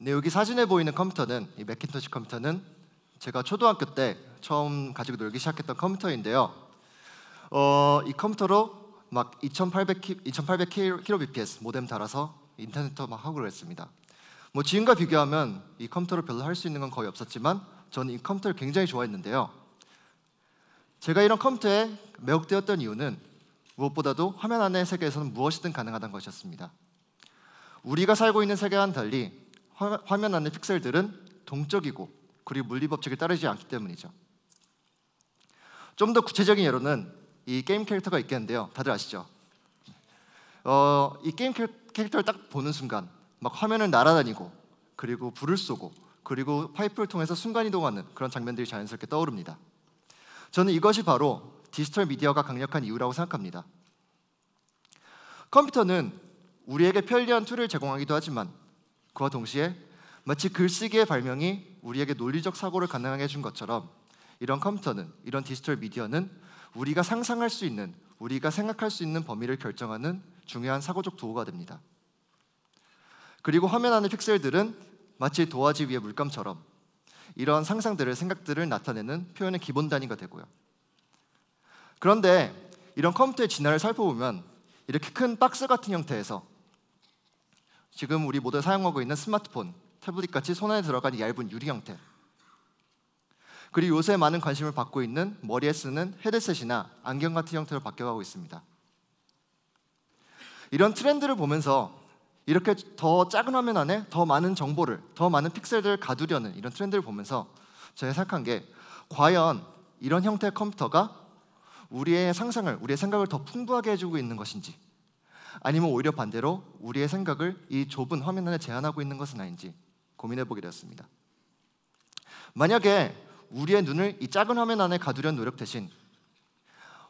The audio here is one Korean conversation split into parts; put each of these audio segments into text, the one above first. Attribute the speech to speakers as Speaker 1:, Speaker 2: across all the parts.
Speaker 1: 네, 여기 사진에 보이는 컴퓨터는 이 맥킨토시 컴퓨터는 제가 초등학교 때 처음 가지고 놀기 시작했던 컴퓨터인데요. 어, 이 컴퓨터로 막2,800 2,800 kbps 모뎀 달아서 인터넷도 막 하고 그랬습니다. 뭐 지금과 비교하면 이 컴퓨터로 별로 할 수 있는 건 거의 없었지만 저는 이 컴퓨터를 굉장히 좋아했는데요. 제가 이런 컴퓨터에 매혹되었던 이유는 무엇보다도 화면 안의 세계에서는 무엇이든 가능하다는 것이었습니다. 우리가 살고 있는 세계와는 달리 화면 안의 픽셀들은 동적이고 그리고 물리법칙에 따르지 않기 때문이죠. 좀 더 구체적인 예로는 이 게임 캐릭터가 있겠는데요. 다들 아시죠? 어, 이 게임 캐릭터를 딱 보는 순간 막 화면을 날아다니고 그리고 불을 쏘고 그리고 파이프를 통해서 순간 이동하는 그런 장면들이 자연스럽게 떠오릅니다. 저는 이것이 바로 디지털 미디어가 강력한 이유라고 생각합니다. 컴퓨터는 우리에게 편리한 툴을 제공하기도 하지만 그와 동시에 마치 글쓰기의 발명이 우리에게 논리적 사고를 가능하게 해준 것처럼 이런 컴퓨터는 이런 디지털 미디어는 우리가 상상할 수 있는 우리가 생각할 수 있는 범위를 결정하는 중요한 사고적 도구가 됩니다. 그리고 화면 안의 픽셀들은 마치 도화지 위의 물감처럼 이러한 상상들을 생각들을 나타내는 표현의 기본 단위가 되고요. 그런데 이런 컴퓨터의 진화를 살펴보면 이렇게 큰 박스 같은 형태에서 지금 우리 모두 사용하고 있는 스마트폰, 태블릿 같이 손안에 들어간 얇은 유리 형태. 그리고 요새 많은 관심을 받고 있는 머리에 쓰는 헤드셋이나 안경 같은 형태로 바뀌어가고 있습니다. 이런 트렌드를 보면서 이렇게 더 작은 화면 안에 더 많은 정보를, 더 많은 픽셀들을 가두려는 이런 트렌드를 보면서 제가 생각한 게 과연 이런 형태의 컴퓨터가 우리의 상상을, 우리의 생각을 더 풍부하게 해주고 있는 것인지 아니면 오히려 반대로 우리의 생각을 이 좁은 화면 안에 제한하고 있는 것은 아닌지 고민해 보게 되었습니다. 만약에 우리의 눈을 이 작은 화면 안에 가두려는 노력 대신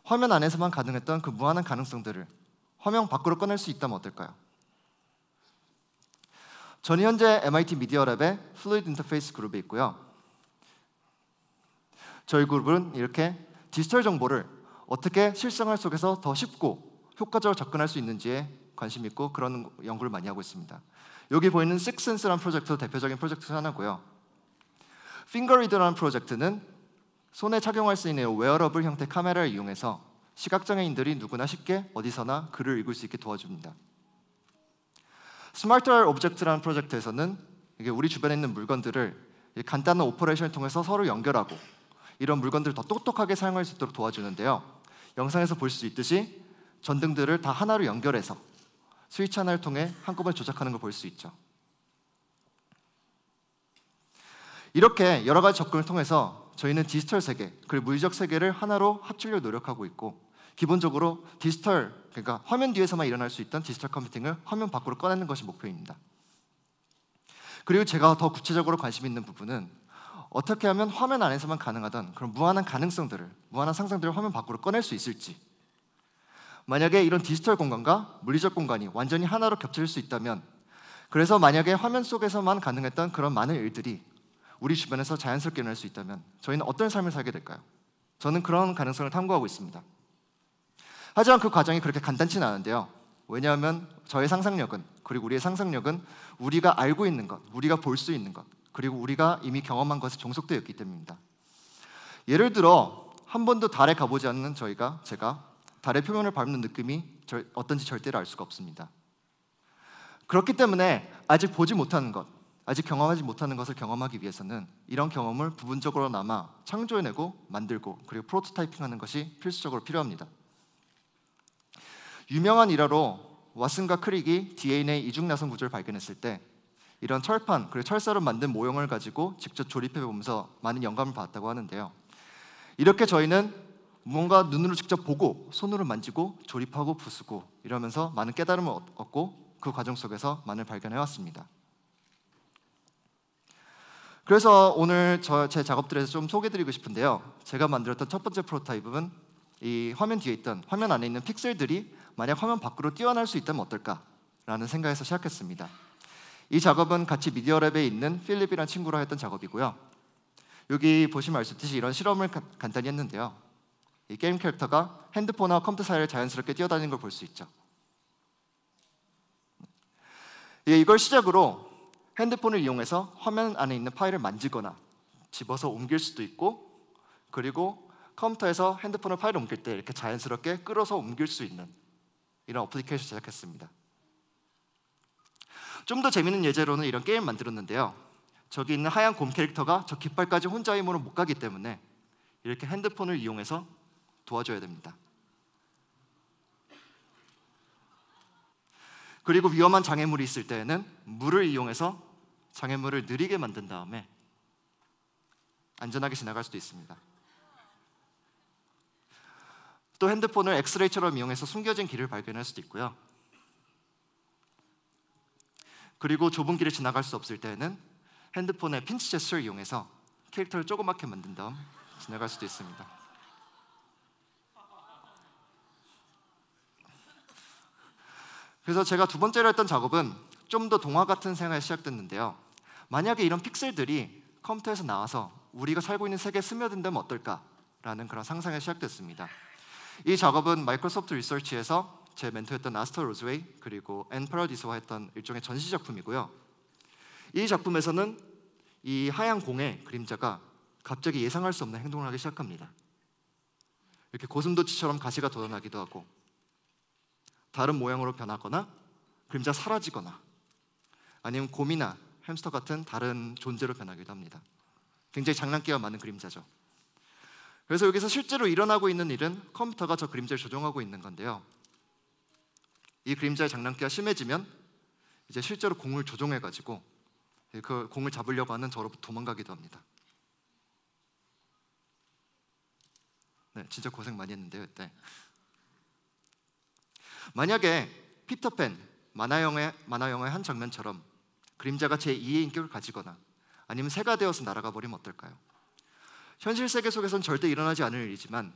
Speaker 1: 화면 안에서만 가능했던 그 무한한 가능성들을 화면 밖으로 꺼낼 수 있다면 어떨까요? 저는 현재 MIT 미디어랩의 플루이드 인터페이스 그룹에 있고요. 저희 그룹은 이렇게 디지털 정보를 어떻게 실생활 속에서 더 쉽고 효과적으로 접근할 수 있는지에 관심 있고 그런 연구를 많이 하고 있습니다. 여기 보이는 식센스라는 프로젝트도 대표적인 프로젝트 중 하나고요. 핑거리드라는 프로젝트는 손에 착용할 수 있는 웨어러블 형태 카메라를 이용해서 시각장애인들이 누구나 쉽게 어디서나 글을 읽을 수 있게 도와줍니다. 스마트 알 오브젝트라는 프로젝트에서는 이게 우리 주변에 있는 물건들을 간단한 오퍼레이션을 통해서 서로 연결하고 이런 물건들을 더 똑똑하게 사용할 수 있도록 도와주는데요. 영상에서 볼 수 있듯이 전등들을 다 하나로 연결해서 스위치 하나를 통해 한꺼번에 조작하는 걸 볼 수 있죠. 이렇게 여러 가지 접근을 통해서 저희는 디지털 세계 그리고 물리적 세계를 하나로 합치려 노력하고 있고 기본적으로 디지털 그러니까 화면 뒤에서만 일어날 수 있던 디지털 컴퓨팅을 화면 밖으로 꺼내는 것이 목표입니다. 그리고 제가 더 구체적으로 관심 있는 부분은 어떻게 하면 화면 안에서만 가능하던 그런 무한한 가능성들을 무한한 상상들을 화면 밖으로 꺼낼 수 있을지 만약에 이런 디지털 공간과 물리적 공간이 완전히 하나로 겹칠 수 있다면 그래서 만약에 화면 속에서만 가능했던 그런 많은 일들이 우리 주변에서 자연스럽게 일어날 수 있다면 저희는 어떤 삶을 살게 될까요? 저는 그런 가능성을 탐구하고 있습니다. 하지만 그 과정이 그렇게 간단치는 않은데요. 왜냐하면 저의 상상력은 그리고 우리의 상상력은 우리가 알고 있는 것, 우리가 볼 수 있는 것, 그리고 우리가 이미 경험한 것에 종속되어 있기 때문입니다. 예를 들어 한 번도 달에 가보지 않는 저희가 제가 발의 표면을 밟는 느낌이 절, 어떤지 절대로 알 수가 없습니다. 그렇기 때문에 아직 보지 못하는 것, 아직 경험하지 못하는 것을 경험하기 위해서는 이런 경험을 부분적으로나마 창조해내고 만들고 그리고 프로토타이핑하는 것이 필수적으로 필요합니다. 유명한 일화로 왓슨과 크릭이 DNA 이중 나선 구조를 발견했을 때 이런 철판 그리고 철사로 만든 모형을 가지고 직접 조립해 보면서 많은 영감을 받았다고 하는데요. 이렇게 저희는 뭔가 눈으로 직접 보고 손으로 만지고 조립하고 부수고 이러면서 많은 깨달음을 얻고 그 과정 속에서 많은 발견해 왔습니다. 그래서 오늘 저, 제 작업들에서 좀 소개드리고 싶은데요. 제가 만들었던 첫 번째 프로토타입은 이 화면 뒤에 있던 화면 안에 있는 픽셀들이 만약 화면 밖으로 뛰어날 수 있다면 어떨까라는 생각에서 시작했습니다. 이 작업은 같이 미디어랩에 있는 필립이란 친구랑 했던 작업이고요. 여기 보시면 알 수 있듯이 이런 실험을 가, 간단히 했는데요. 이 게임 캐릭터가 핸드폰과 컴퓨터 사이를 자연스럽게 뛰어다니는 걸 볼 수 있죠. 예, 이걸 시작으로 핸드폰을 이용해서 화면 안에 있는 파일을 만지거나 집어서 옮길 수도 있고 그리고 컴퓨터에서 핸드폰을 파일을 옮길 때 이렇게 자연스럽게 끌어서 옮길 수 있는 이런 어플리케이션을 제작했습니다. 좀 더 재밌는 예제로는 이런 게임을 만들었는데요. 저기 있는 하얀 곰 캐릭터가 저 깃발까지 혼자 힘으로 못 가기 때문에 이렇게 핸드폰을 이용해서 도와줘야 됩니다. 그리고 위험한 장애물이 있을 때에는 물을 이용해서 장애물을 느리게 만든 다음에 안전하게 지나갈 수도 있습니다. 또 핸드폰을 엑스레이처럼 이용해서 숨겨진 길을 발견할 수도 있고요. 그리고 좁은 길을 지나갈 수 없을 때에는 핸드폰의 핀치 제스를 이용해서 캐릭터를 조그맣게 만든 다음 지나갈 수도 있습니다. 그래서 제가 두 번째로 했던 작업은 좀 더 동화 같은 생활이 시작됐는데요. 만약에 이런 픽셀들이 컴퓨터에서 나와서 우리가 살고 있는 세계에 스며든다면 어떨까라는 그런 상상이 시작됐습니다. 이 작업은 마이크로소프트 리서치에서 제 멘토였던 아스터 로즈웨이 그리고 앤 파라디스와 했던 일종의 전시 작품이고요. 이 작품에서는 이 하얀 공의 그림자가 갑자기 예상할 수 없는 행동을 하기 시작합니다. 이렇게 고슴도치처럼 가시가 돋아나기도 하고 다른 모양으로 변하거나 그림자 사라지거나 아니면 곰이나 햄스터 같은 다른 존재로 변하기도 합니다. 굉장히 장난기가 많은 그림자죠. 그래서 여기서 실제로 일어나고 있는 일은 컴퓨터가 저 그림자를 조종하고 있는 건데요. 이 그림자의 장난기가 심해지면 이제 실제로 공을 조종해 가지고 그 공을 잡으려고 하는 저로부터 도망가기도 합니다. 네, 진짜 고생 많이 했는데요, 이때. 만약에 피터팬 만화 영화의 만화 영화의 한 장면처럼 그림자가 제 2의 인격을 가지거나 아니면 새가 되어서 날아가 버리면 어떨까요? 현실 세계 속에선 절대 일어나지 않을 일이지만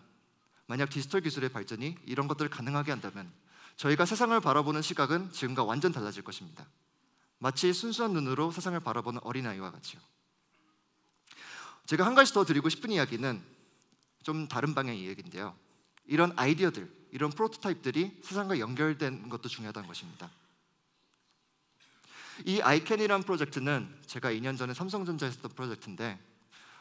Speaker 1: 만약 디지털 기술의 발전이 이런 것들을 가능하게 한다면 저희가 세상을 바라보는 시각은 지금과 완전 달라질 것입니다. 마치 순수한 눈으로 세상을 바라보는 어린아이와 같이요. 제가 한 가지 더 드리고 싶은 이야기는 좀 다른 방향의 이야기인데요. 이런 아이디어들, 이런 프로토타입들이 세상과 연결된 것도 중요하다는 것입니다. 이 아이캔이란 프로젝트는 제가 2년 전에 삼성전자에서 했던 프로젝트인데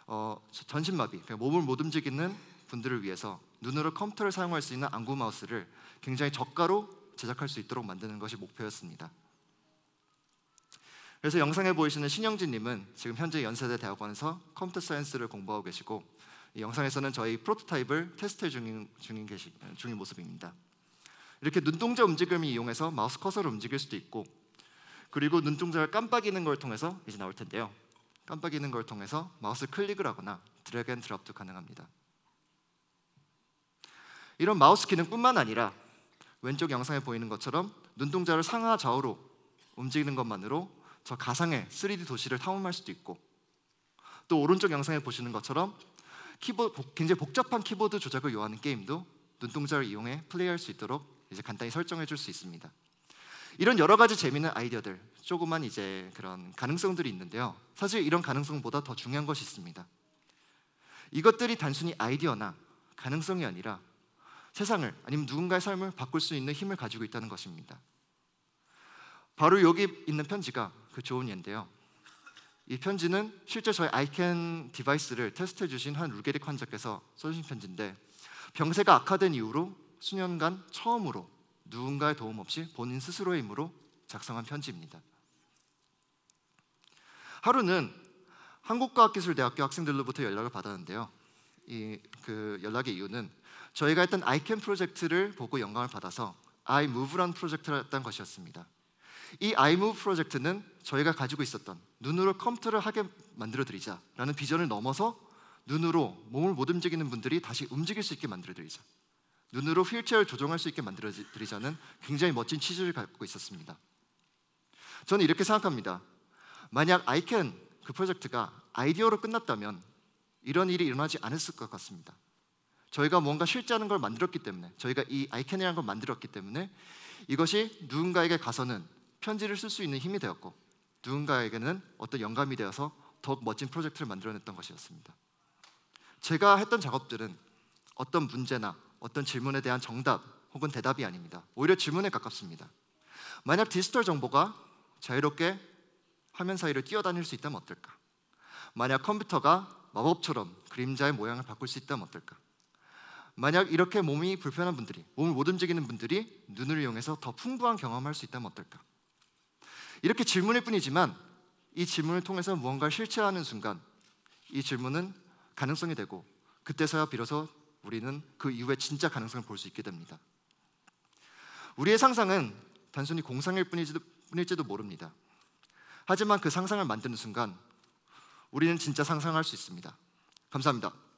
Speaker 1: 어, 전신마비, 그러니까 몸을 못 움직이는 분들을 위해서 눈으로 컴퓨터를 사용할 수 있는 안구 마우스를 굉장히 저가로 제작할 수 있도록 만드는 것이 목표였습니다. 그래서 영상에 보이시는 신영진님은 지금 현재 연세대 대학원에서 컴퓨터 사이언스를 공부하고 계시고 이 영상에서는 저희 프로토타입을 테스트 중인, 중인, 계시, 중인 모습입니다. 이렇게 눈동자 움직임을 이용해서 마우스 커서를 움직일 수도 있고 그리고 눈동자를 깜빡이는 걸 통해서 이제 나올 텐데요. 깜빡이는 걸 통해서 마우스 클릭을 하거나 드래그 앤 드랍도 가능합니다. 이런 마우스 기능뿐만 아니라 왼쪽 영상에 보이는 것처럼 눈동자를 상하 좌우로 움직이는 것만으로 저 가상의 3D 도시를 탐험할 수도 있고 또 오른쪽 영상에 보시는 것처럼 키보드, 굉장히 복잡한 키보드 조작을 요하는 게임도 눈동자를 이용해 플레이할 수 있도록 이제 간단히 설정해 줄 수 있습니다. 이런 여러 가지 재미있는 아이디어들, 조그만 이제 그런 가능성들이 있는데요. 사실 이런 가능성보다 더 중요한 것이 있습니다. 이것들이 단순히 아이디어나 가능성이 아니라 세상을 아니면 누군가의 삶을 바꿀 수 있는 힘을 가지고 있다는 것입니다. 바로 여기 있는 편지가 그 좋은 예인데요. 이 편지는 실제 저희 아이캔 디바이스를 테스트해 주신 한 루게릭 환자께서 써주신 편지인데 병세가 악화된 이후로 수년간 처음으로 누군가의 도움 없이 본인 스스로의 힘으로 작성한 편지입니다. 하루는 한국과학기술대학교 학생들로부터 연락을 받았는데요. 이 그 연락의 이유는 저희가 했던 아이캔 프로젝트를 보고 영감을 받아서 아이무브란 프로젝트를 했던 것이었습니다. 이 아이무브 프로젝트는 저희가 가지고 있었던 눈으로 컴퓨터를 하게 만들어 드리자라는 비전을 넘어서 눈으로 몸을 못 움직이는 분들이 다시 움직일 수 있게 만들어 드리자. 눈으로 휠체어를 조정할 수 있게 만들어 드리자는 굉장히 멋진 취지를 갖고 있었습니다. 저는 이렇게 생각합니다. 만약 아이캔 그 프로젝트가 아이디어로 끝났다면 이런 일이 일어나지 않았을 것 같습니다. 저희가 뭔가 실제하는 걸 만들었기 때문에 저희가 이 아이캔이라는 걸 만들었기 때문에 이것이 누군가에게 가서는 편지를 쓸 수 있는 힘이 되었고 누군가에게는 어떤 영감이 되어서 더욱 멋진 프로젝트를 만들어냈던 것이었습니다. 제가 했던 작업들은 어떤 문제나 어떤 질문에 대한 정답 혹은 대답이 아닙니다. 오히려 질문에 가깝습니다. 만약 디지털 정보가 자유롭게 화면 사이를 뛰어다닐 수 있다면 어떨까? 만약 컴퓨터가 마법처럼 그림자의 모양을 바꿀 수 있다면 어떨까? 만약 이렇게 몸이 불편한 분들이, 몸을 못 움직이는 분들이 눈을 이용해서 더 풍부한 경험할 수 있다면 어떨까? 이렇게 질문일 뿐이지만 이 질문을 통해서 무언가를 실체하는 순간 이 질문은 가능성이 되고 그때서야 비로소 우리는 그 이후에 진짜 가능성을 볼 수 있게 됩니다. 우리의 상상은 단순히 공상일 뿐일지도, 뿐일지도 모릅니다. 하지만 그 상상을 만드는 순간 우리는 진짜 상상할 수 있습니다. 감사합니다.